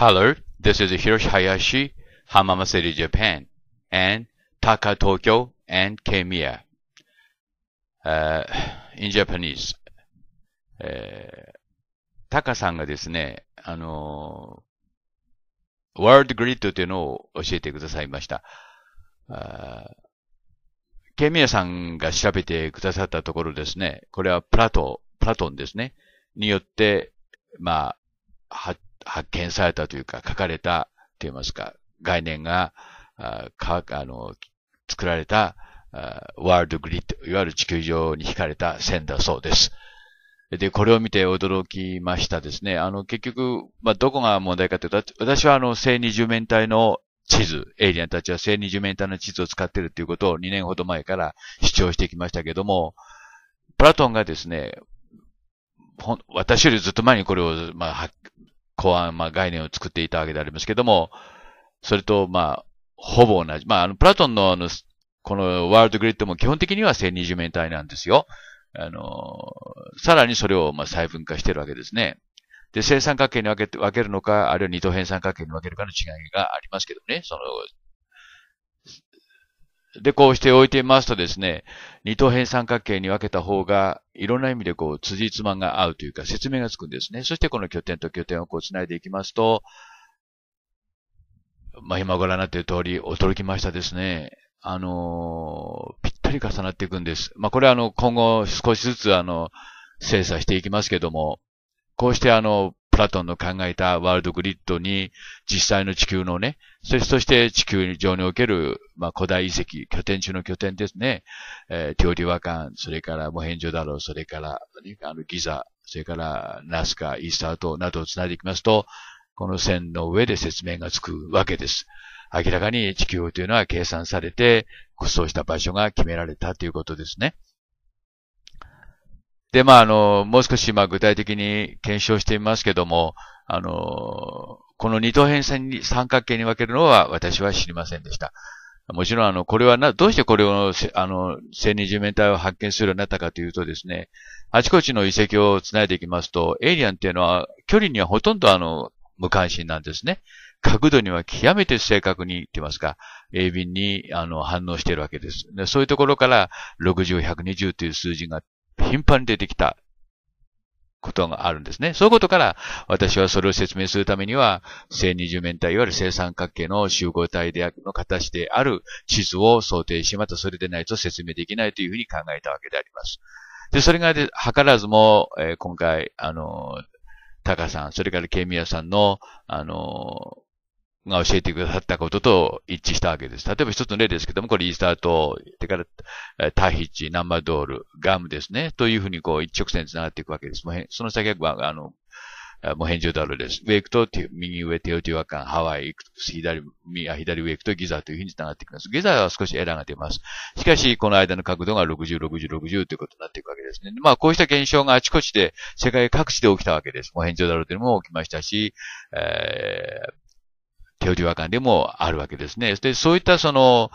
Hello, this is Hiroshi Hayashi, Hamama City, Japan, and Taka Tokyo and Kemiya. Uh, in Japanese. Taka さんがですね、あのー、ワールドグリッドというのを教えてくださいました。あケミヤさんが調べてくださったところですね、これはプラト、プラトンですね、によって、まあ、発見されたというか、書かれたと言いますか、概念が、あかあの作られたワールドグリッド、いわゆる地球上に引かれた線だそうです。で、これを見て驚きましたですね。あの、結局、まあ、どこが問題かというと、私はあの、正二十面体の地図、エイリアンたちは正二十面体の地図を使っているということを2年ほど前から主張してきましたけども、プラトンがですね、私よりずっと前にこれを、まあ、公安まあ、概念を作っていたわけでありますけども、それと、まあ、ほぼ同じ。まあ、あの、プラトンの、あの、このワールドグリッドも基本的には1020面体なんですよ。あの、さらにそれを、まあ、細分化してるわけですね。で、正三角形に分け分けるのか、あるいは二等辺三角形に分けるかの違いがありますけどね、そので、こうして置いてみますとですね、二等辺三角形に分けた方が、いろんな意味でこう、辻褄が合うというか、説明がつくんですね。そしてこの拠点と拠点をこう、繋いでいきますと、まあ、今ご覧になっている通り、驚きましたですね。あのー、ぴったり重なっていくんです。まあ、これはあの、今後少しずつあの、精査していきますけども、こうしてあの、プラトンの考えたワールドグリッドに実際の地球のね、そして、そして地球上における、まあ、古代遺跡、拠点中の拠点ですね。えー、テオリワカン、それからモヘンジョダロ、それから、あの、ギザ、それからナスカ、イースター島などをつないでいきますと、この線の上で説明がつくわけです。明らかに地球というのは計算されて、そうした場所が決められたということですね。で、まあ、あの、もう少し、まあ、具体的に検証してみますけども、あの、この二等辺線に三角形に分けるのは私は知りませんでした。もちろん、あの、これはな、どうしてこれを、あの、千二十面体を発見するようになったかというとですね、あちこちの遺跡をつないでいきますと、エイリアンっていうのは、距離にはほとんどあの、無関心なんですね。角度には極めて正確に、って言いますか、鋭敏に、あの、反応しているわけです。でそういうところから、60、120という数字が頻繁に出てきた。ことがあるんですね。そういうことから、私はそれを説明するためには、正二十面体、いわゆる正三角形の集合体であるの形である地図を想定し、またそれでないと説明できないというふうに考えたわけであります。で、それがで、図らずも、えー、今回、あのー、タカさん、それからケミヤさんの、あのー、が教えてくださったことと一致したわけです。例えば一つの例ですけども、これイースターと、てから、タヒチ、ナンバドール、ガムですね。というふうにこう一直線に繋がっていくわけです。その先は、あの、もう返事だろうです。ウェイクと、右上テオティワカン、ハワイ、左、左ウェイクとギザというふうに繋がっていきます。ギザは少しエラーが出ます。しかし、この間の角度が60、60、60ということになっていくわけですね。まあ、こうした現象があちこちで、世界各地で起きたわけです。もう返事だろうというのも起きましたし、えー手売和感でもあるわけですね。で、そういったその、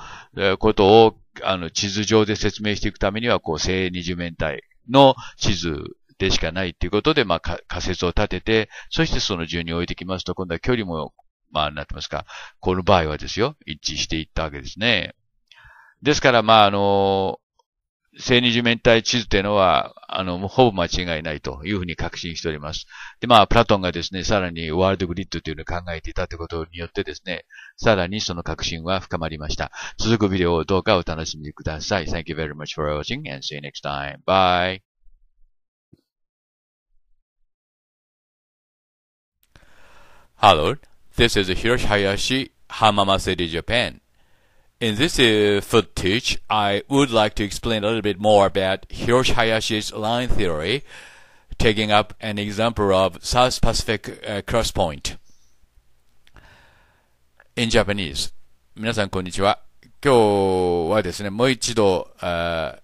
ことを、あの、地図上で説明していくためには、こう、正二十面体の地図でしかないっていうことで、まあ、仮説を立てて、そしてその順に置いてきますと、今度は距離も、まあ、なってますか。この場合はですよ、一致していったわけですね。ですから、まあ、あの、正二十面体地図というのは、あの、ほぼ間違いないというふうに確信しております。で、まあ、プラトンがですね、さらにワールドグリッドというのを考えていたということによってですね、さらにその確信は深まりました。続くビデオをどうかお楽しみください。Thank you very much for watching and see you next time. Bye! Hello, This is Hiroshi Hayashi, Hamamase Japan. In this uh, footage, I would like to explain a little bit more about Hiroshi Hayashi's line theory, taking up an example of South Pacific uh, cross point. In Japanese. 皆さん、こんにちは。今日はですね、もう一度、あ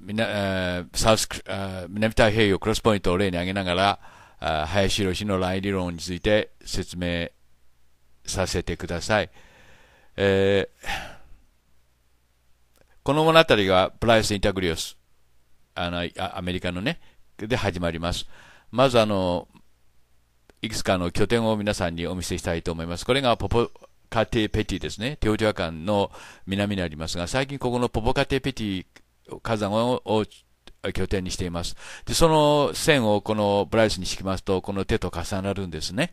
みなサウスあ南太平洋クロスポイントを例に挙げながら、あ林博のライン理論について説明させてください。えーこの物語がプライス・インタグリオス、あの、アメリカのね、で始まります。まずあの、いくつかの拠点を皆さんにお見せしたいと思います。これがポポカテペティですね。テオティワの南にありますが、最近ここのポポカテペティ火山を拠点にしています。で、その線をこのブライスに敷きますと、この手と重なるんですね。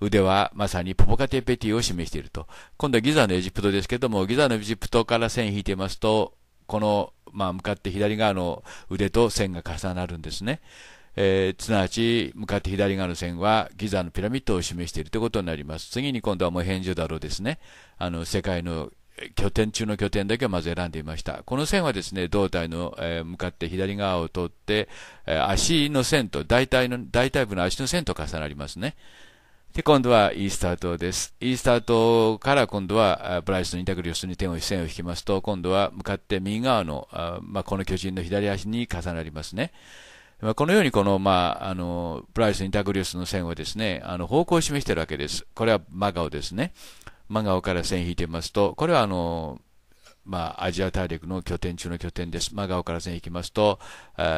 腕はまさにポポカテペティを示していると。今度はギザのエジプトですけども、ギザのエジプトから線引いていますと、この、まあ、向かって左側の腕と線が重なるんですね。えー、すなわち向かって左側の線はギザのピラミッドを示しているということになります。次に今度はもう返事だろうですね。あの世界の拠点中の拠点だけをまず選んでいました。この線はですね、胴体の、えー、向かって左側を通って、えー、足の線と大体の、大体部の足の線と重なりますね。で、今度はイースター島です。イースター島から今度はブライスのインタグリオスに点を線を引きますと、今度は向かって右側の、あまあ、この巨人の左足に重なりますね。まあ、このようにこの、まあ、あのブライス・インタグリオスの線をですねあの方向を示しているわけです。これはマガオですね。マガオから線引いてみますと、これはあのまあ、アジア大陸の拠点中の拠点です。マガオから線引きますと、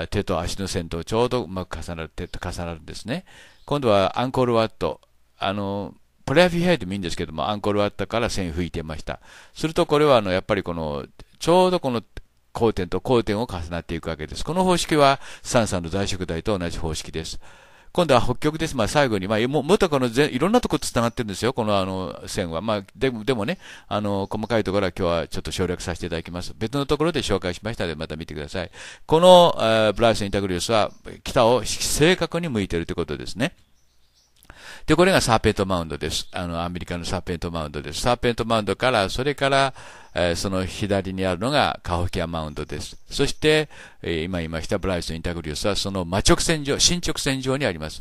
手と足の線とちょうどうまく重なる、手と重なるんですね。今度はアンコールワット、あの、プレアフィーハイでもいいんですけども、アンコールワットから線吹いてました。するとこれはあの、やっぱりこの、ちょうどこの交点と交点を重なっていくわけです。この方式は、サンサンの在職台と同じ方式です。今度は北極です。まあ、最後に、まあ、も、もっとこのいろんなとこ繋がってるんですよ。このあの、線は。まあ、でも、でもね、あの、細かいところは今日はちょっと省略させていただきます。別のところで紹介しましたので、また見てください。この、えー、ブライス・インタグリウスは、北を正確に向いてるということですね。で、これがサーペントマウンドです。あの、アメリカのサーペントマウンドです。サーペントマウンドから、それから、えー、その左にあるのがカホキアマウンドです。そして、えー、今言いましたブライス・インタグリウスは、その真直線上、進直線上にあります。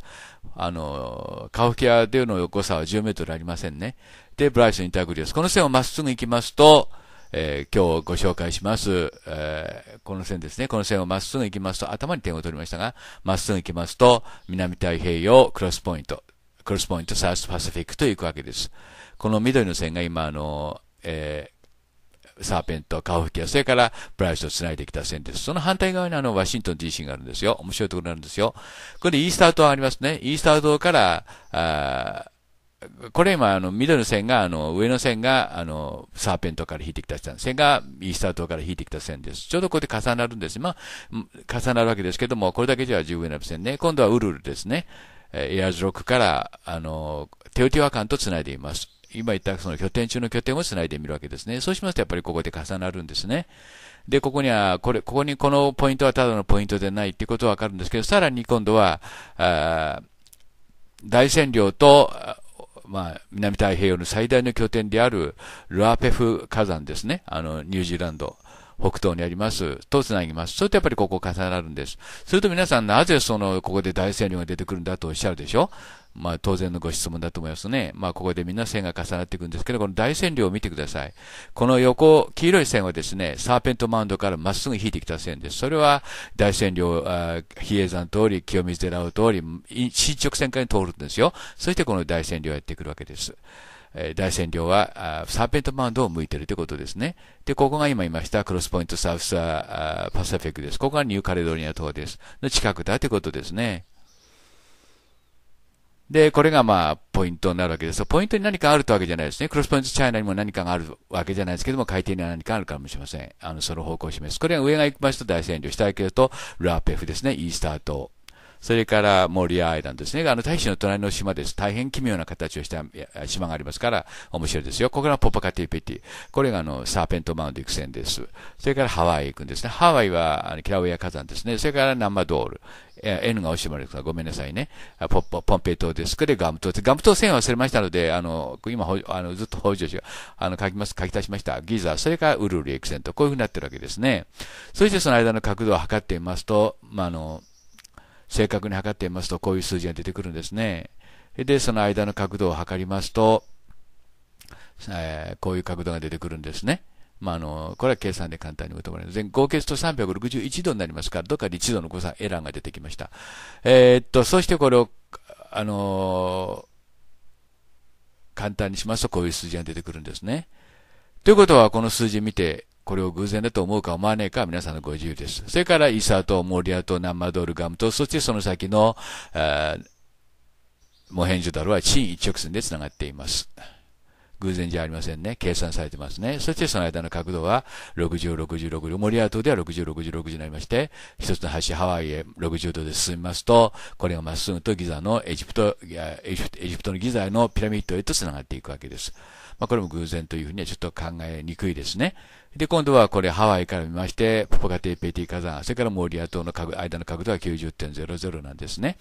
あの、カホキアでの横差は10メートルありませんね。で、ブライス・インタグリウス。この線をまっすぐ行きますと、えー、今日ご紹介します、えー、この線ですね。この線をまっすぐ行きますと、頭に点を取りましたが、まっすぐ行きますと、南太平洋クロスポイント。クロスポイント、サウスパシフィックと行くわけです。この緑の線が今、あの、えー、サーペント、カオフキア、それからブライスをつないできた線です。その反対側にあのワシントン DC があるんですよ。面白いところなんですよ。これイースター島ありますね。イースター島から、あこれ今、あの、緑の線が、あの、上の線が、あの、サーペントから引いてきた線、線がイースター島から引いてきた線です。ちょうどこうやって重なるんです。まあ、重なるわけですけども、これだけじゃ十分な線ね。今度はウルルですね。エアーズロックから、あの、テオティワカンと繋いでいます。今言ったその拠点中の拠点をつないでみるわけですね。そうしますとやっぱりここで重なるんですね。で、ここには、これ、ここにこのポイントはただのポイントでないってことはわかるんですけど、さらに今度は、あ大占領と、まあ、南太平洋の最大の拠点であるルアペフ火山ですね。あの、ニュージーランド。北東にあります、とつなぎます。それとやっぱりここ重なるんです。すると皆さん、なぜその、ここで大占領が出てくるんだとおっしゃるでしょまあ、当然のご質問だと思いますね。まあ、ここでみんな線が重なっていくんですけど、この大占領を見てください。この横、黄色い線はですね、サーペントマウンドからまっすぐ引いてきた線です。それは、大占領、あ比叡山通り、清水寺を通り、進直線から通るんですよ。そしてこの大占領をやってくるわけです。え大占量はサーペントマウンドを向いているということですね。で、ここが今言いましたクロスポイントサウスパサフィックです。ここがニューカレドニア島です。の近くだということですね。で、これがまあ、ポイントになるわけです。ポイントに何かあるとわけじゃないですね。クロスポイントチャイナにも何かがあるわけじゃないですけども、海底には何かあるかもしれません。あの、その方向を示す。これが上が行きますと大線量、下行るとラーペフですね。イースター島。それからモリアアイランドですね。あの、大使の隣の島です。大変奇妙な形をした島がありますから、面白いですよ。ここがポパカティペティ。これがあの、サーペントマウンド行く線です。それからハワイ行くんですね。ハワイは、あの、キラウェア火山ですね。それからナンマドール。え、N が惜しまれるからごめんなさいね。ポポポンペイ島です。これガム島です。ガム島線忘れましたので、あの、今、あのずっと北条氏が、あの、書きます、書き足しました。ギザ、それからウルルエクセント。こういうふうになってるわけですね。そしてその間の角度を測ってみますと、まあ、あの、正確に測ってみますと、こういう数字が出てくるんですね。で、その間の角度を測りますと、えー、こういう角度が出てくるんですね。まあ、あの、これは計算で簡単に求められます。合計すると361度になりますから、どっかで1度の誤差、エラーが出てきました。えー、っと、そしてこれを、あのー、簡単にしますと、こういう数字が出てくるんですね。ということは、この数字見て、これを偶然だと思うか思わないかは皆さんのご自由です。それから、イサとモリアとナンマドールガムと、そしてその先の、えー、モヘンジュダルは地一直線で繋がっています。偶然じゃありませんね。計算されてますね。そしてその間の角度は60、60、60。モリア島では60、60、60になりまして、一つの橋、ハワイへ60度で進みますと、これがまっすぐとギザのエジプト、エジプトのギザのピラミッドへと繋がっていくわけです。まあ、これも偶然というふうにはちょっと考えにくいですね。で、今度はこれハワイから見まして、ポポカテイペティ火山、それからモーリア島の間の角度は90.00なんですね。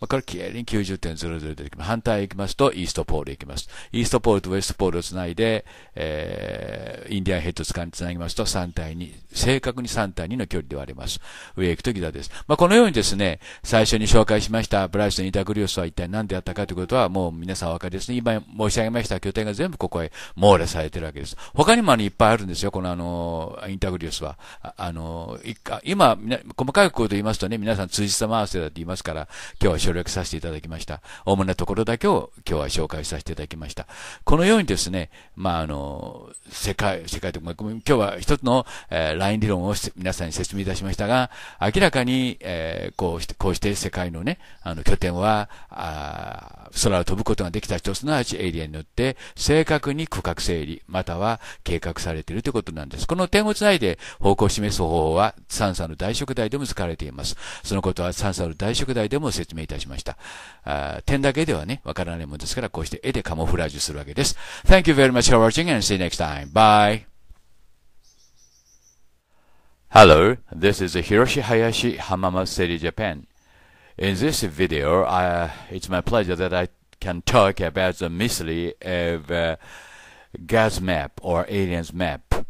まあ、これ綺麗に90.00で反対行きますと、イーストポール行きます。イーストポールとウェストポールをつないで、えー、インディアンヘッドつかにつなぎますと3対2、正確に3対2の距離で割れます。上行くとギザです。まあ、このようにですね、最初に紹介しましたブライスのインタグリオスは一体何であったかということはもう皆さんお分かりですね。今申し上げました拠点が全部ここへ網羅されてるわけです。他にもあのいっぱいあるんですよ、このあの、インタグリウスは。あの、今、細かいこと言いますとね、皆さん通じ様合わせだって言いますから、今日は省略させていただきました。主なところだけを今日は紹介させていただきました。このようにですね、まあ、あの、世界、世界と今日は一つの、えー、ライン理論を皆さんに説明いたしましたが、明らかに、えー、こうして、こうして世界のね、あの拠点は、あ空を飛ぶことができた人、すなわちエイリアンによって、正確に区画整理、または計画されているということなんです。この点をつないで方向を示す方法は、サンサの大食材でも使われています。そのことはサンサの大食材でも説明いたしました。あ点だけではね、わからないものですから、こうして絵でカモフラージュするわけです。Thank you very much for watching and see you next time. Bye! Hello, this is Hiroshi Hayashi, Hamama City, Japan. In this video, I, it's my pleasure that I can talk about the mystery of uh, God's map or aliens map,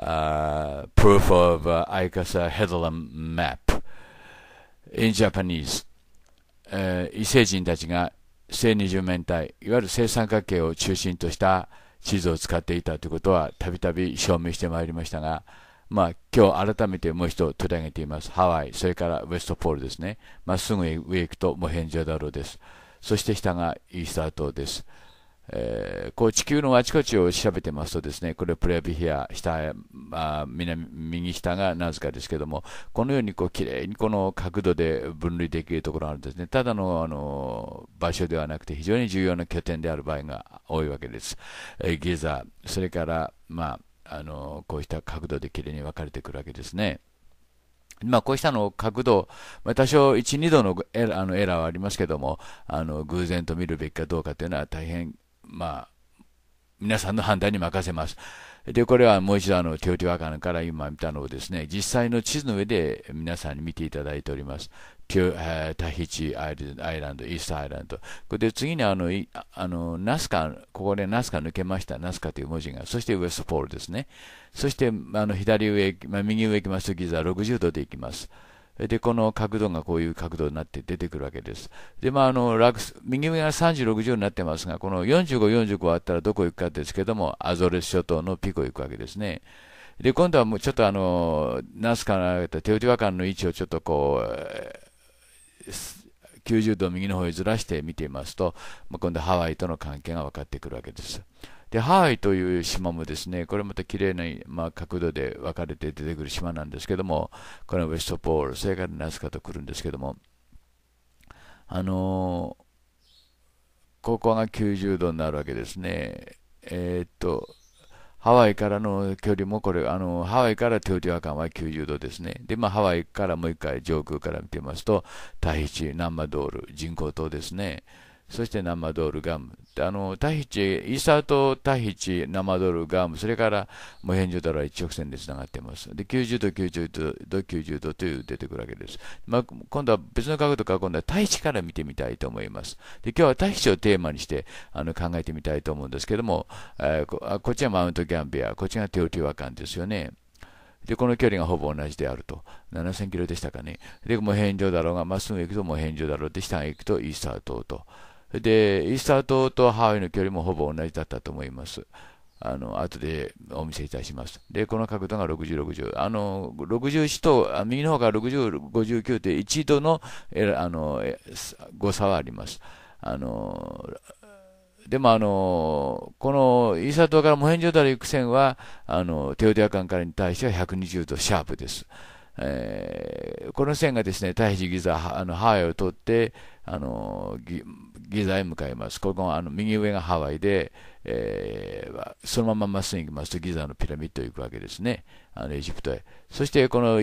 uh, proof of uh, Aikasa h e d l a m map. In Japanese, えー、異星人たちが正二十面体、いわゆる正三角形を中心とした地図を使っていたということはたびたび証明してまいりましたが、まあ、今日改めてもう一度取り上げています。ハワイ、それからウェストポールですね。まっすぐ上行くとモヘンジョダロです。そして下がイースター島です。えー、こう地球のあちこちを調べてますとですね、これプレビヒア、下、まあ、南右下がなぜかですけども、このようにこう綺麗にこの角度で分類できるところがあるんですね。ただのあの場所ではなくて非常に重要な拠点である場合が多いわけです。えー、ギザ、それから、まあ、あのこうした角度できれいに分かれてくるわけですね。まあ、こうしたの角度、ま多少1、2度のエラあのエラーはありますけども、あの偶然と見るべきかどうかというのは大変、まあ、皆さんの判断に任せます。で、これはもう一度あの、テオティワカンから今見たのをですね、実際の地図の上で皆さんに見ていただいております。タヒチアイランド、イースタアイランド。で、次にあの、あの、ナスカ、ここでナスカ抜けました、ナスカという文字が。そしてウエストポールですね。そして、あの、左上、まあ、右上行きますと、ギザ60度で行きます。で、この角度がこういう角度になって出てくるわけです。で、まあ、あの、右上が30、60になってますが、この45、45あったらどこ行くかですけども、アゾレス諸島のピコ行くわけですね。で、今度はもうちょっとあの、ナスカのテオティワカンの位置をちょっとこう、90度右の方へずらして見ていますと、まあ、今度ハワイとの関係が分かってくるわけです。でハワイという島もですねこれまた綺麗なまな、あ、角度で分かれて出てくる島なんですけどもこれはウェストポールそれからナスカと来るんですけどもあのー、ここが90度になるわけですねえー、っとハワイからの距離もこれ、あのハワイからテオティワカンは90度ですね。で、まあ、ハワイからもう一回上空から見てますと、タヒチ、ナンマドール、人工島ですね。そしてナマドールガム。あの、タヒチ、イサとタヒチ、ナマドールガム、それからモヘンジョダラは一直線でつながっています。で、90度、90度、90度という出てくるわけです。まあ、今度は別の角度から今度はタヒチから見てみたいと思います。で、今日はタヒチをテーマにしてあの考えてみたいと思うんですけども、えー、ここっちはマウントギャンビア、こっちがテオティワカンですよね。で、この距離がほぼ同じであると。7000キロでしたかね。で、もヘンジョダロが、まっすぐ行くとモヘンジョダロ、で、下が行くとイースター島と。で、イースター島とハワイの距離もほぼ同じだったと思います。あの後でお見せいたします。で、この角度が60、60。あの、61と、右の方が60、59って1度のあの誤差はあります。あの、でもあの、このイーサ島からモヘンジョダル行く線は、あの、テオデア間からに対しては120度シャープです。えー、この線がですね、太平ギザ、あの、ハワイを通って、あの、ギザへ向かいます。ここあの右上がハワイで、えー、そのまままっすぐ行きますとギザのピラミッドへ行くわけですね。あのエジプトへ。そしてこの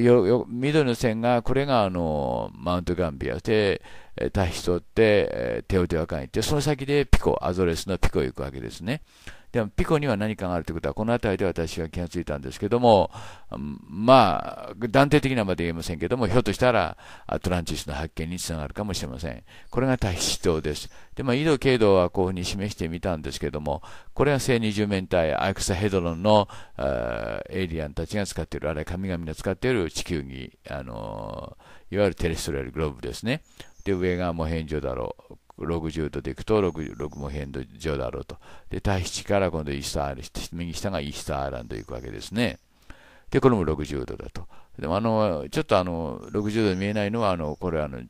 緑の線が、これがあのマウントガンビアで、タヒトって、テオテワカン行って、その先でピコ、アゾレスのピコへ行くわけですね。でもピコには何かがあるということは、この辺りで私は気がついたんですけども、まあ、断定的なまで言えませんけども、ひょっとしたらアトランティスの発見につながるかもしれません。これがタヒシ島です。で、まあ、緯度、経度はこういうふうに示してみたんですけども、これは正二十面体、アイクサヘドロンのエイリアンたちが使っている、あれは神々が使っている地球儀、あのいわゆるテレストレアルグローブですね。で、上がも変状だろう。60度でいくと 6, 6も変状だろうと。で、対比地から今度イースターアイランド、右下がイースターアイランド行くわけですね。で、これも60度だと。でもあの、ちょっとあの、60度に見えないのは、あの、これあの、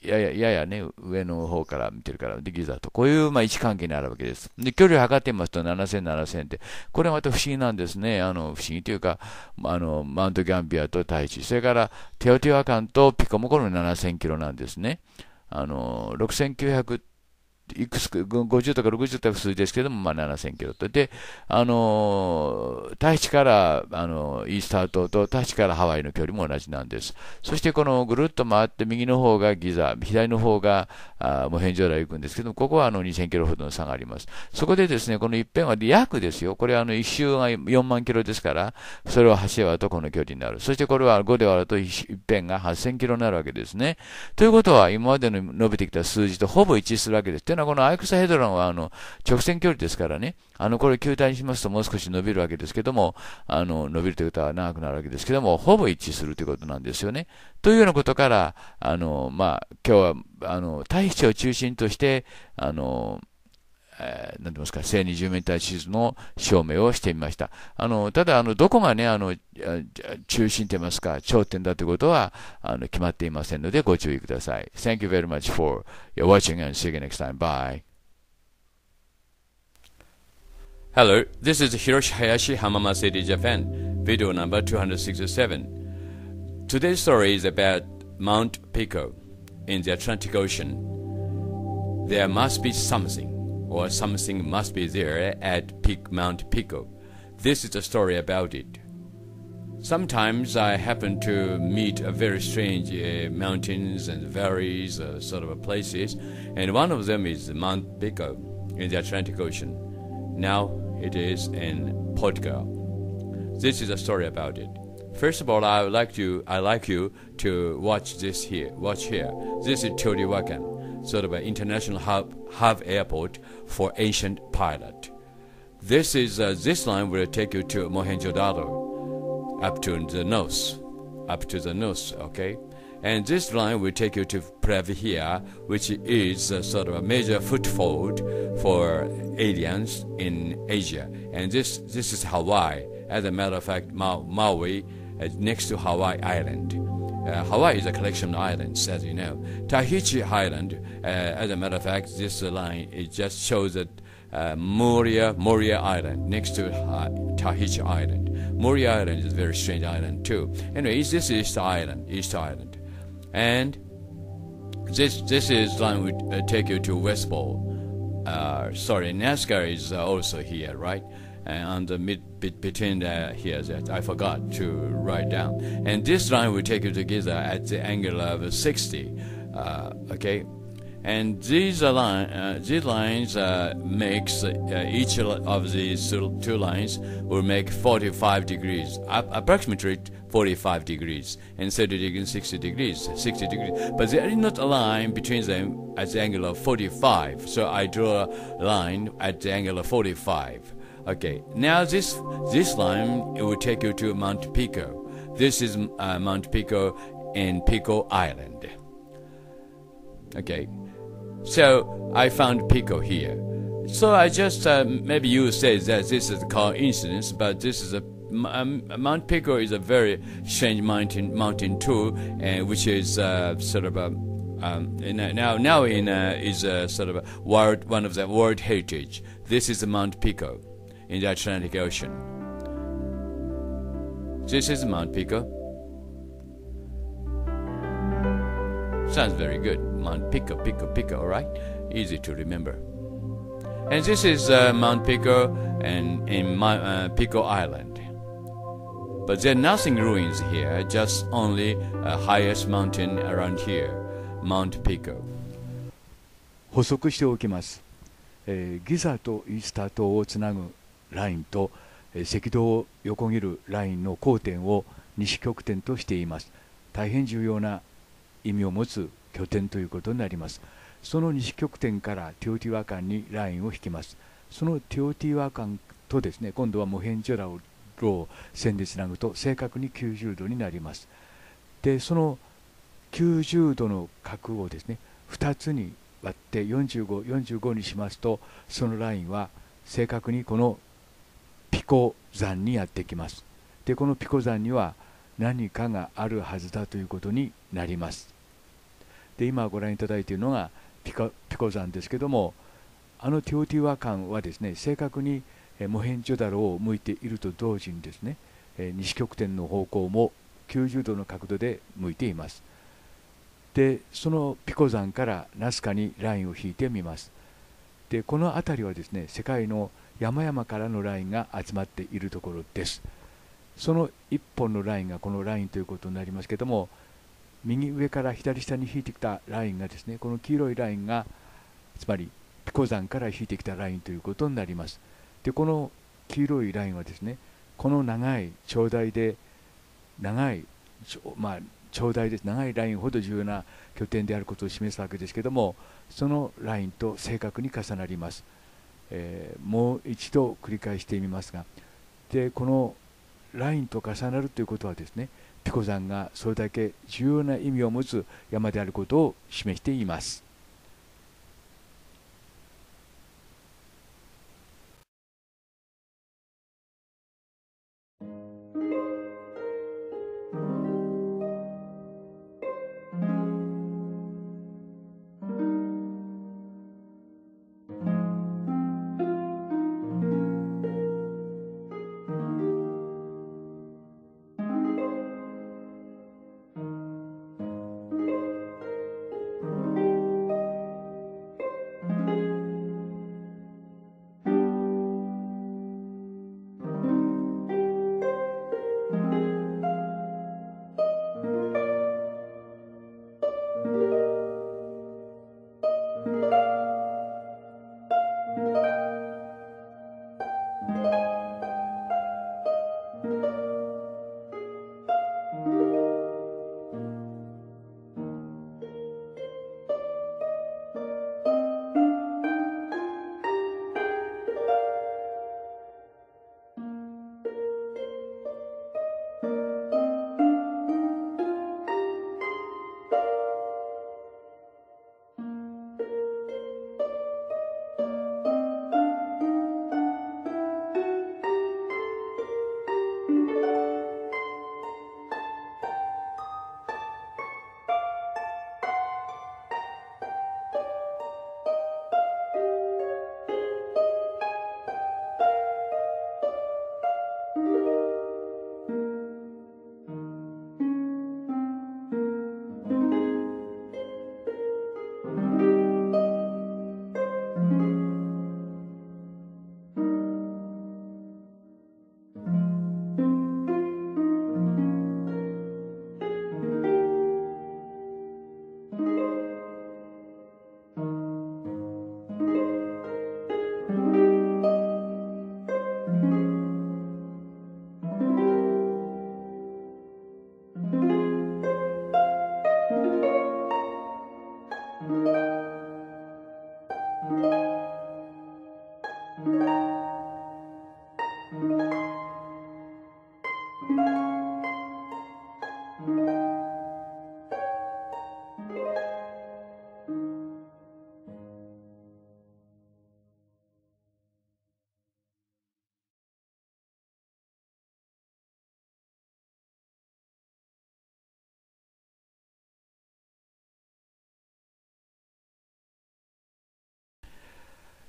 やや、ややね、上の方から見てるから、でギザと、こういう、まあ、位置関係にあるわけです。で、距離を測ってみますと、7000、7000って、これまた不思議なんですね。あの、不思議というか、あの、マウントギャンビアと太一、それから、テオティワカンとピコモコの7000キロなんですね。あの、6900いくつか、50とか60とか数字ですけども、まあ、7000キロと。で、あのー、タヒチから、あのー、イースター島とタヒチからハワイの距離も同じなんです。そして、このぐるっと回って、右の方がギザ、左の方が、あモヘンジョラ行くんですけども、ここはあの2000キロほどの差があります。そこでですね、この一辺は約ですよ。これあの、一周が4万キロですから、それを走割るとこの距離になる。そしてこれは5で割ると一辺が8000キロになるわけですね。ということは、今までの伸びてきた数字とほぼ一致するわけです。のはこのアイクサヘドロンはあの直線距離ですからね、あのこれ球体にしますともう少し伸びるわけですけども、あの伸びるということは長くなるわけですけども、ほぼ一致するということなんですよね。というようなことから、あのまあ、今日はあの対比を中心として、あのえー、なんてますか、正二十面体地図の証明をしてみました。あの、ただ、あの、どこがね、あの、中心と言いますか、頂点だということは、あの、決まっていませんので、ご注意ください。Thank you very much for your watching and see you next time. Bye. Hello, this is Hiroshi Hayashi Hamama City, Japan, video number 267. Today's story is about Mount Pico in the Atlantic Ocean. There must be something. or something must be there at Peak Mount Pico. This is a story about it. Sometimes I happen to meet a very strange uh, mountains and valleys, uh, sort of places, and one of them is Mount Pico in the Atlantic Ocean. Now it is in Portugal. This is a story about it. First of all, I would like you, I like you to watch this here. Watch here. This is Teotihuacan, sort of an international hub, hub airport for ancient pilot. This is uh, this line will take you to Mohenjo-daro, up to the nose, up to the nose. Okay, and this line will take you to Pravihia, which is a sort of a major foothold for aliens in Asia. And this this is Hawaii. As a matter of fact, Ma- Maui is uh, next to Hawaii Island uh, Hawaii is a collection of islands, as you know. Tahiti Island, uh, as a matter of fact, this line it just shows that uh, Moria Moria Island next to uh, Tahiti Island. Moria Island is a very strange island too. Anyway, this is the island, East Island, and this this is line would uh, take you to West Pole. Uh, sorry, Nazca is also here, right? and uh, the mid, bit, between uh, here that I forgot to write down. And this line we take it together at the angle of 60. Uh, okay, and these line, uh, these lines uh, makes each of these two lines will make 45 degrees, approximately 45 degrees, and 30 degrees, 60 degrees, 60 degrees. But there is not a line between them at the angle of 45, so I draw a line at the angle of 45. Okay, now this this line it will take you to Mount Pico. This is uh, Mount Pico in Pico Island. Okay, so I found Pico here. So I just uh, maybe you say that this is a coincidence, but this is a um, Mount Pico is a very strange mountain mountain too, and uh, which is uh, sort of a um, in, uh, now now in uh, is sort of a world one of the world heritage. This is Mount Pico in the Atlantic Ocean. This is Mount Pico. Sounds very good. Mount Pico, Pico, Pico, alright? Easy to remember. And this is uh, Mount Pico and in uh, Pico Island. But there are nothing ruins here, just only a highest mountain around here, Mount Pico. ラインと赤道を横切るラインの交点を西極点としています大変重要な意味を持つ拠点ということになりますその西極点からティオティワカンにラインを引きますそのティオティワカンとですね今度はモヘンジョラロを線でつなぐと正確に90度になりますでその90度の角をですね2つに割って4545 45にしますとそのラインは正確にこのピコ山にやってきますでこのピコ山には何かがあるはずだということになりますで今ご覧いただいているのがピコピコ山ですけどもあのティオティワカンはですね正確にモヘンジョダロを向いていると同時にですね西極点の方向も90度の角度で向いていますでそのピコ山からナスカにラインを引いてみますでこの辺りはですね世界の山々からのラインが集まっているところですその1本のラインがこのラインということになりますけども右上から左下に引いてきたラインがですねこの黄色いラインがつまりピコ山から引いてきたラインということになりますでこの黄色いラインはですねこの長い長大で長いまあ長大です長いラインほど重要な拠点であることを示すわけですけどもそのラインと正確に重なります。えー、もう一度繰り返してみますがでこのラインと重なるということはですねピコ山がそれだけ重要な意味を持つ山であることを示しています。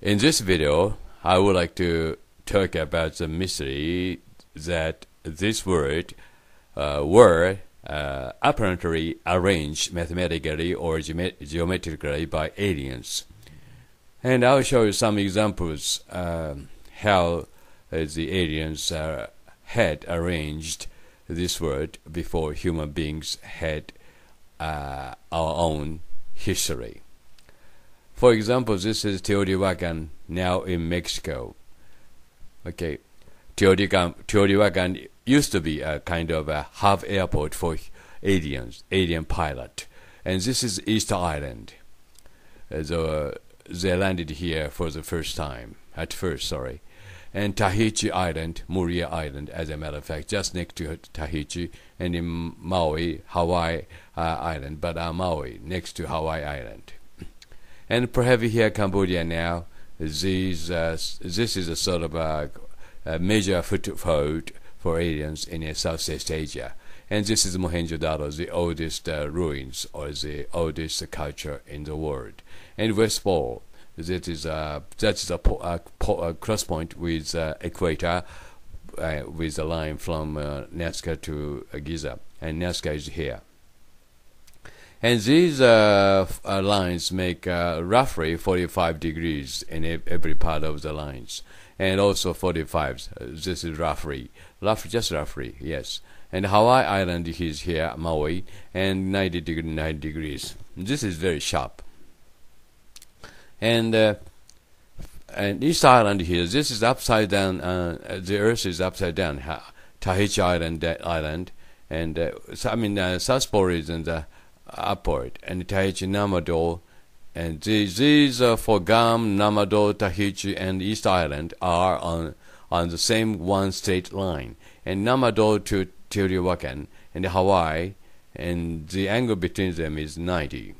In this video, I would like to talk about the mystery that this word uh, were uh, apparently arranged mathematically or geomet geometrically by aliens. And I'll show you some examples um, how uh, the aliens uh, had arranged this word before human beings had uh, our own history. For example, this is Teotihuacan now in Mexico. Okay, Teotihuacan, Teotihuacan used to be a kind of a half airport for aliens, alien pilot, and this is Easter Island. So uh, they landed here for the first time. At first, sorry, and Tahiti Island, Muria Island, as a matter of fact, just next to Tahiti, and in Maui, Hawaii uh, Island, but on uh, Maui, next to Hawaii Island. And perhaps here Cambodia now, this, uh, this is a sort of a, a major foothold for aliens in Southeast Asia. And this is Mohenjo-daro, the oldest uh, ruins or the oldest culture in the world. And West Pole, that is a, that is a, po- a, po- a cross point with uh, equator, uh, with the line from uh, Nazca to Giza. And Nazca is here. And these uh, uh, lines make uh, roughly 45 degrees in every part of the lines. And also 45, uh, this is roughly, roughly, just roughly, yes. And Hawaii Island is here, Maui, and 90 90 degrees. This is very sharp. And uh, and each island here, this is upside down, uh, the earth is upside down. Tahiti Island, Island, and I mean, uh, Pole is in the upward and Tahiti Namado and these, are uh, for Guam, Namado, Tahichi and East Island are on on the same one state line and Namado to Teotihuacan and Hawaii and the angle between them is 90.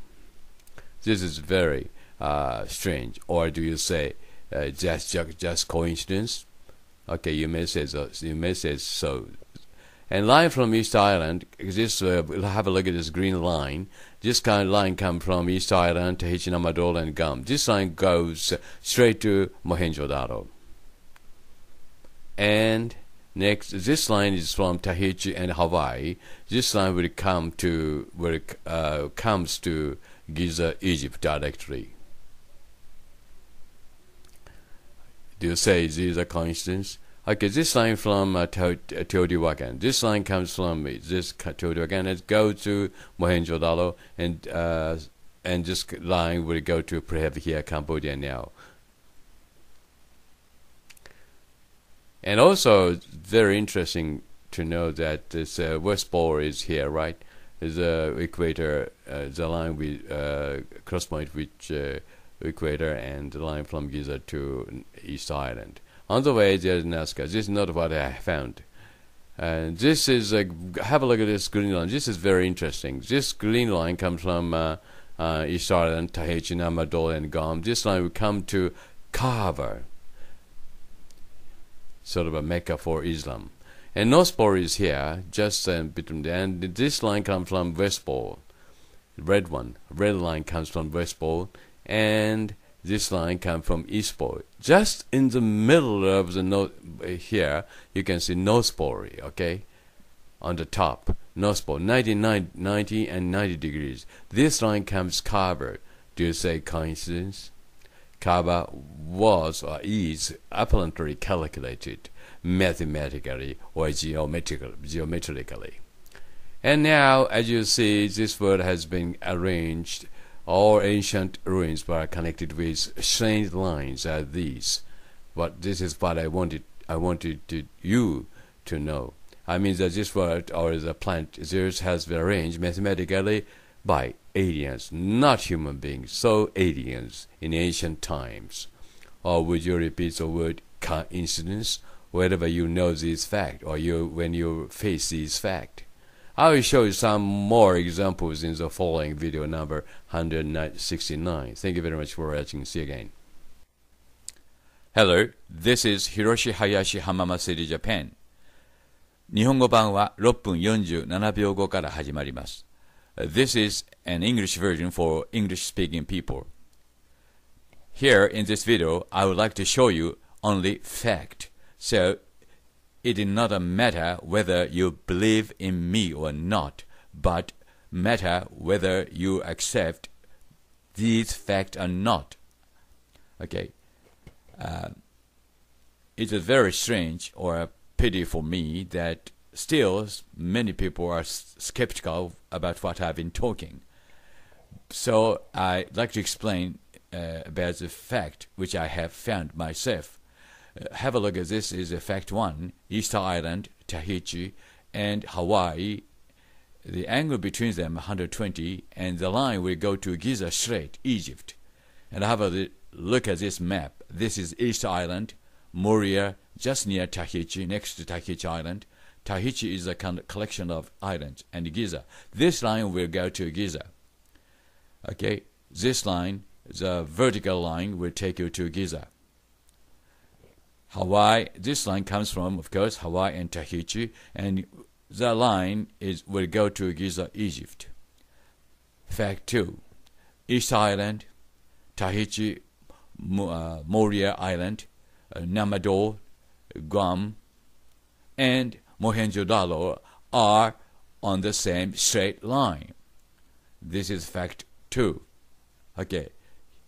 This is very uh, strange or do you say uh, just, just just coincidence? Okay, you may say so, you may say so and line from East Island exists. Uh, we'll have a look at this green line. This kind of line come from East Island to Hichinamadol and Gum. This line goes uh, straight to Mohenjo-daro. And next, this line is from Tahiti and Hawaii. This line will come to will uh, comes to Giza, Egypt directly. Do you say these are coincidence? okay, this line from uh, uh, Teotihuacan. This line comes from this Teotihuacan. Let's go to Mohenjo-daro, and uh, and this line will go to perhaps here Cambodia now. And also, very interesting to know that this uh, West Pole is here, right? The uh, equator, uh, the line with uh, cross point which uh, equator, and the line from Giza to East Island. On the way, there's Nazca. This is not what I found. And uh, this is a, have a look at this green line. This is very interesting. This green line comes from uh, uh, and Tajikistan, Tahiti, and Gom. This line will come to Carver, sort of a mecca for Islam. And Nospor is here, just uh, between there. And this line comes from West red one. Red line comes from West and this line comes from pole. Just in the middle of the north, here, you can see pole. okay? On the top, Northbury, 99, 90 and 90 degrees. This line comes covered. Do you say coincidence? Kaba was or is apparently calculated mathematically or geometrically. geometrically. And now, as you see, this word has been arranged all ancient ruins were connected with strange lines as like these. But this is what I wanted. I wanted to, you to know. I mean that this world or the planet Zeus has been arranged mathematically by aliens, not human beings. So aliens in ancient times. Or would you repeat the word coincidence? Wherever you know this fact, or you when you face this fact. I will show you some more examples in the following video number 169. Thank you very much for watching. See you again. Hello, this is Hiroshi Hayashi Hamama City Japan. 日本語版は6分47秒後から始まります。This is an English version for English-speaking people. Here in this video, I would like to show you only fact. So it did not matter whether you believe in me or not, but matter whether you accept these facts or not. Okay. Uh, it is very strange or a pity for me that still many people are skeptical about what I've been talking. So I'd like to explain uh, about the fact which I have found myself have a look at this is fact one easter island tahiti and hawaii the angle between them 120 and the line will go to giza strait egypt and have a look at this map this is easter island moria just near tahiti next to tahiti island tahiti is a collection of islands and giza this line will go to giza okay this line the vertical line will take you to giza Hawaii. This line comes from, of course, Hawaii and Tahiti, and the line is will go to Giza, Egypt. Fact two: East Island, Tahiti, uh, Moria Island, uh, Namador, Guam, and Mohenjo-daro are on the same straight line. This is fact two. Okay,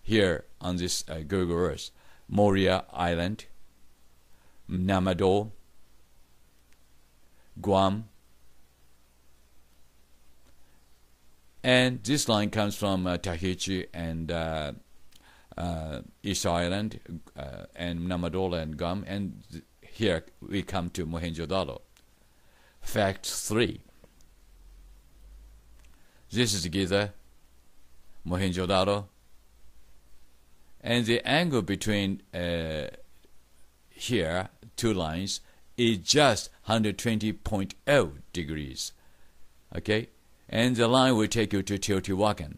here on this uh, Google Earth, Moria Island, Namadol, Guam. And this line comes from uh, Tahiti and uh, uh, East Island uh, and Namadola and Guam. And here we come to Mohenjo-daro. Fact 3. This is Giza, Mohenjo-daro. And the angle between uh, here two lines is just 120.0 degrees. Okay? And the line will take you to Teotihuacan,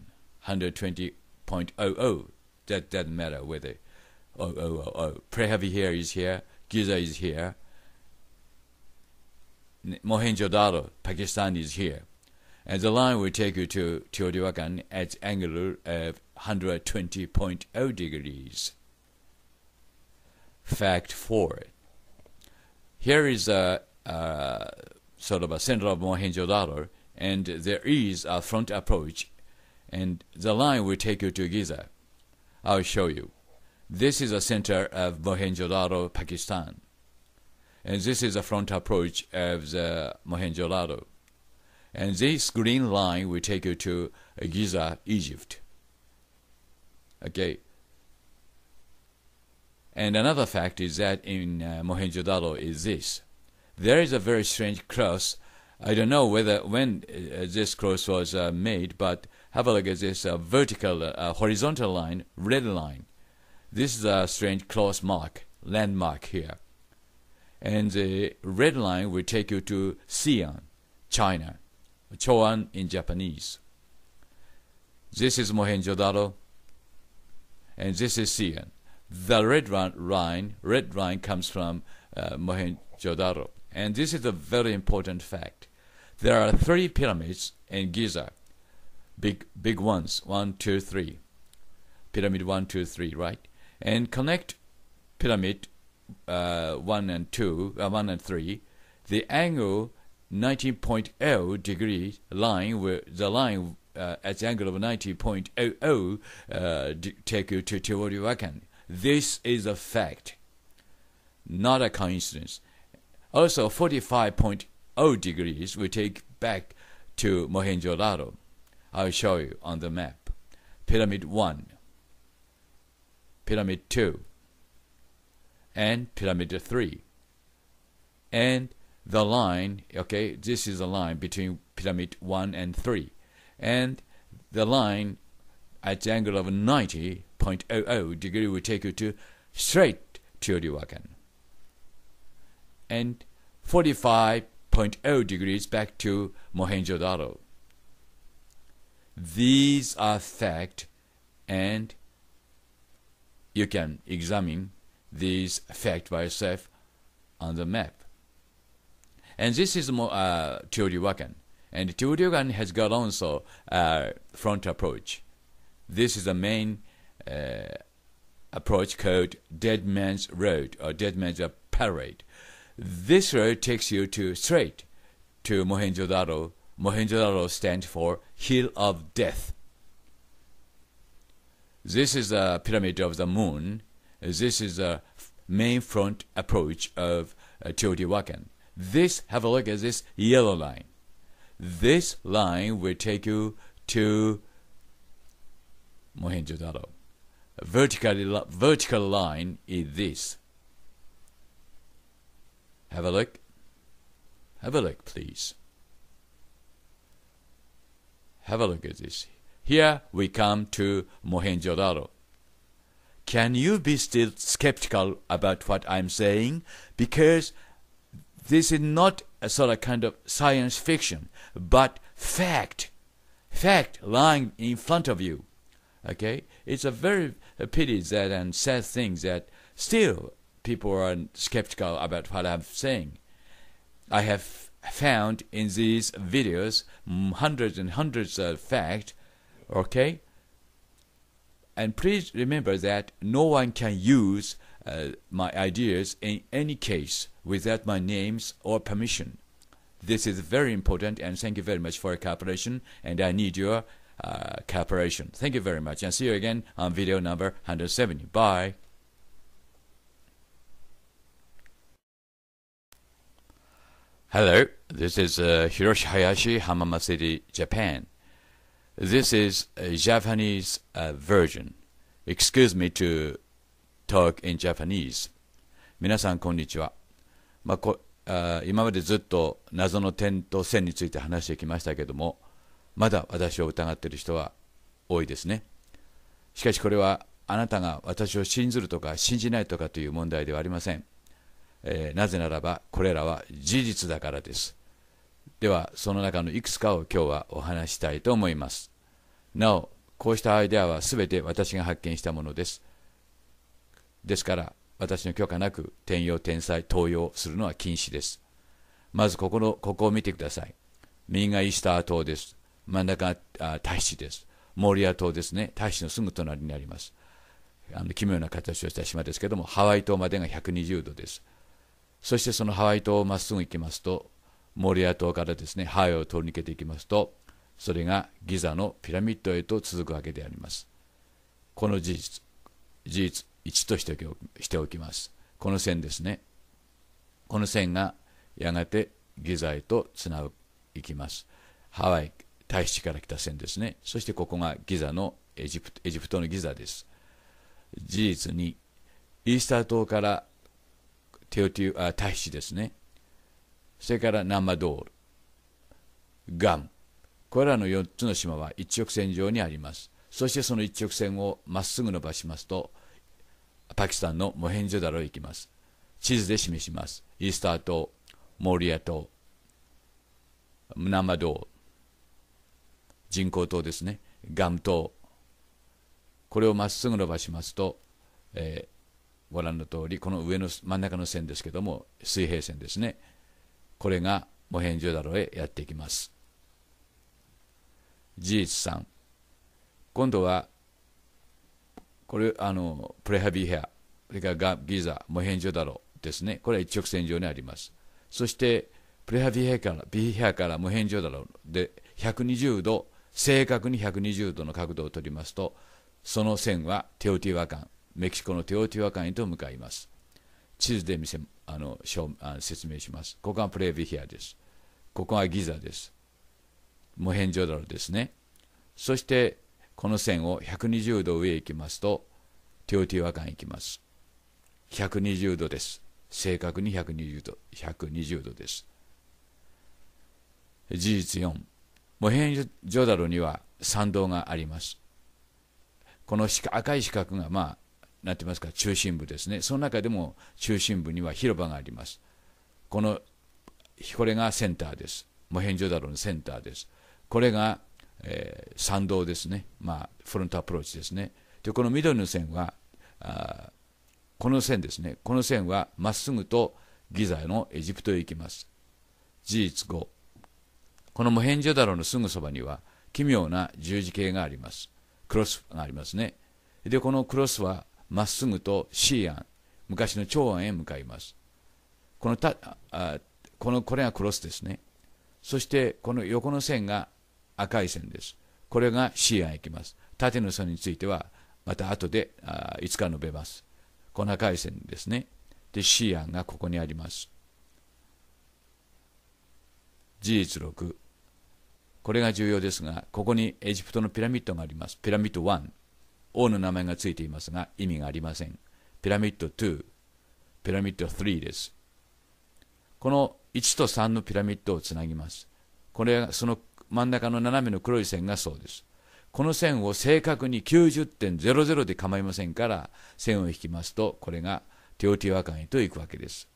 120.00. That doesn't matter whether oh, oh, oh, oh. Prehavi here is here, Giza is here, Mohenjo-daro, Pakistan is here. And the line will take you to Teotihuacan at angle of 120.0 degrees. Fact 4. Here is a, a sort of a center of Mohenjo-daro, and there is a front approach, and the line will take you to Giza. I'll show you. This is a center of Mohenjo-daro, Pakistan. And this is a front approach of the Mohenjo-daro. And this green line will take you to Giza, Egypt. Okay, and another fact is that in uh, Mohenjo-daro is this. There is a very strange cross. I don't know whether when uh, uh this cross was uh, made, but have a look at this uh, vertical, uh, horizontal line, red line. This is a strange cross mark, landmark here. And the red line will take you to Xi'an, China, Choan in Japanese. This is Mohenjo-daro, and this is Xi'an. The Red Rhine, Red Rhine comes from uh, Mohenjo-daro. And this is a very important fact. There are three pyramids in Giza, big, big ones, one, two, three. Pyramid one, two, three, right? And connect pyramid uh, one and two, uh, one and three, the angle 19.0 degree line, where the line uh, at the angle of 90.00 uh, take you to Teotihuacan. This is a fact, not a coincidence. Also, 45.0 degrees we take back to Mohenjo-daro. I'll show you on the map. Pyramid 1, Pyramid 2, and Pyramid 3. And the line, okay, this is the line between Pyramid 1 and 3. And the line at the angle of 90 0.00 degree will take you to straight Teotihuacan. And 45.0 degrees back to Mohenjo-daro. These are fact and you can examine these fact by yourself on the map. And this is uh, Teotihuacan. And Teotihuacan has got also uh, front approach. This is the main uh, approach called Dead Man's Road or Dead Man's Parade. This road takes you to straight to Mohenjo-daro. Mohenjo-daro stands for Hill of Death. This is the pyramid of the moon. This is the main front approach of uh, Teotihuacan. This, have a look at this yellow line. This line will take you to Mohenjo-daro vertical, vertical line is this. Have a look. Have a look, please. Have a look at this. Here we come to Mohenjo-daro. Can you be still skeptical about what I'm saying? Because this is not a sort of kind of science fiction, but fact. Fact lying in front of you. Okay? It's a very pity that and sad thing that still people are skeptical about what I'm saying. I have found in these videos hundreds and hundreds of facts, okay? And please remember that no one can use uh, my ideas in any case without my names or permission. This is very important and thank you very much for your cooperation and I need your uh, cooperation. Thank you very much and see you again on video number 170. Bye. Hello, this is uh, Hiroshi Hayashi, h a m a m a t y Japan. This is a Japanese uh, version. Excuse me to talk in Japanese. 皆さん、こんにちは。まあ、こあ今までずっと謎の点と線について話してきましたけども、まだ私を疑っている人は多いですね。しかしこれはあなたが私を信ずるとか信じないとかという問題ではありません。えー、なぜならばこれらは事実だからです。ではその中のいくつかを今日はお話したいと思います。なお、こうしたアイデアは全て私が発見したものです。ですから私の許可なく転用、転載、登用するのは禁止です。まずここのここを見てください。右がイースター島です。真ん中が大使です。モリア島ですね、大使のすぐ隣にあります。あの奇妙な形をした島ですけども、ハワイ島までが120度です。そしてそのハワイ島をまっすぐ行きますと、モリア島からですね、ハワイを通り抜けていきますと、それがギザのピラミッドへと続くわけであります。この事実、事実1としておきます。この線ですね。この線がやがてギザへとつなぐいきます。ハワイ大使から来た線ですね。そしてここがギザのエジプトエジプトのギザです。事実に、イースター島からテオティあ大使ですね。それからナンマドール、ガム。これらの4つの島は一直線上にあります。そしてその一直線をまっすぐ伸ばしますと、パキスタンのモヘンジョダロへ行きます。地図で示します。イースター島、モーリア島、ナンマドール、人工島ですね岩島これをまっすぐ伸ばしますと、えー、ご覧の通りこの上の真ん中の線ですけども水平線ですねこれがモヘンジョダロへやっていきます事実3今度はこれあのプレハビヘアそれからガギザモヘンジョダロですねこれは一直線上にありますそしてプレハビヘアからビヘアからモヘンジョダロで120度正確に120度の角度を取りますとその線はテオティワカンメキシコのテオティワカンへと向かいます地図で見せあのあ説明しますここがプレビヒアですここがギザですモヘンジョダロですねそしてこの線を120度上へ行きますとテオティワカン行きます120度です正確に120度120度です事実4モヘンジョダロには参道がありますこの赤い四角がまあなってますか中心部ですねその中でも中心部には広場がありますこのこれがセンターですモヘンジョダロのセンターですこれが、えー、参道ですねまあフロントアプローチですねでこの緑の線はあこの線ですねこの線はまっすぐとギザのエジプトへ行きます事実5このモヘンジョダロのすぐそばには奇妙な十字形があります。クロスがありますね。で、このクロスはまっすぐとシーアン、昔の長安へ向かいます。このたあこのこれがクロスですね。そしてこの横の線が赤い線です。これがシーアンへ行きます。縦の線についてはまた後であいつか述べます。この赤い線ですね。で、シーアンがここにあります。事実6。これが重要ですが、ここにエジプトのピラミッドがあります。ピラミッド1、王の名前がついていますが、意味がありません。ピラミッド2、ピラミッド3です。この1と3のピラミッドをつなぎます。これがその真ん中の斜めの黒い線がそうです。この線を正確に90.00で構いませんから線を引きますとこれがテオティワカンへと行くわけです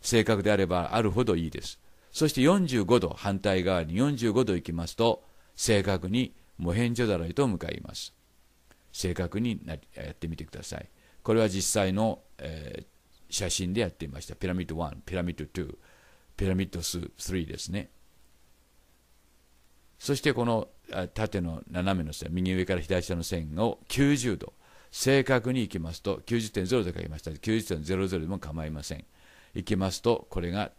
正確であればあるほどいいですそして45度、反対側に45度行きますと、正確に無ヘ所ジへと向かいます。正確にやってみてください。これは実際の、えー、写真でやっていました。ピラミッド1、ピラミッド2、ピラミッド3ですね。そしてこの縦の斜めの線、右上から左下の線を90度、正確にいきますと、90.0と書きました90.00でも構いません。いきますと、これが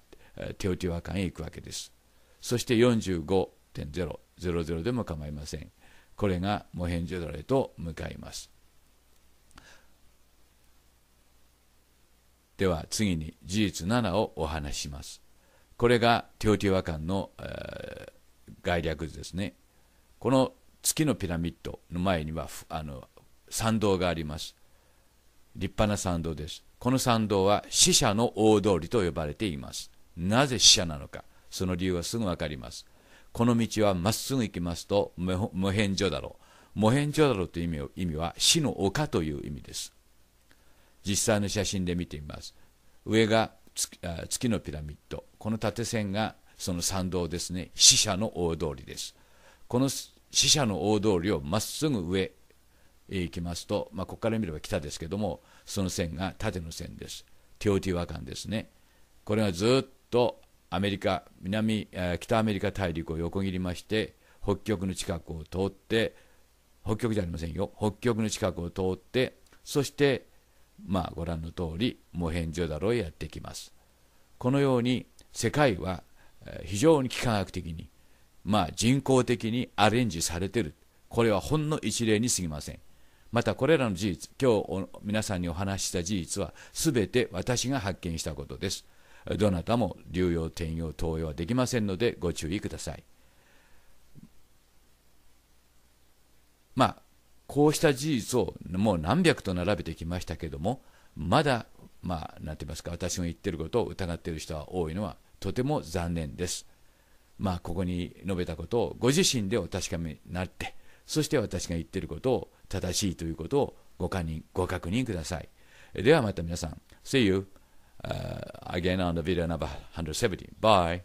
テオティワカンへ行くわけです。そして45.0、00でも構いません。これがモヘンジョダレと向かいます。では次に事実7をお話します。これがテオティワカンの、えー、概略図ですね。この月のピラミッドの前にはあの参道があります。立派な参道です。この参道は死者の大通りと呼ばれています。なぜ死者なのかその理由はすぐわかりますこの道はまっすぐ行きますと無変所だろう無変所だろうという意味を意味は死の丘という意味です実際の写真で見てみます上が月のピラミッドこの縦線がその参道ですね死者の大通りですこの死者の大通りをまっすぐ上へ行きますと、まあ、ここから見れば北ですけどもその線が縦の線ですテオティワカンですねこれがずっとアメリカ南、北アメリカ大陸を横切りまして北極の近くを通って北極じゃありませんよ北極の近くを通ってそしてまあご覧の通りモヘンジョダロへやってきますこのように世界は非常に幾何学的にまあ人工的にアレンジされてるこれはほんの一例に過ぎませんまたこれらの事実今日皆さんにお話しした事実は全て私が発見したことですどなたも流用転用投用はできませんのでご注意くださいまあこうした事実をもう何百と並べてきましたけどもまだまあ何て言いますか私の言ってることを疑っている人は多いのはとても残念ですまあここに述べたことをご自身でお確かめになってそして私が言ってることを正しいということをご確認ご確認くださいではまた皆さん See you Uh, again on the video number 170. Bye.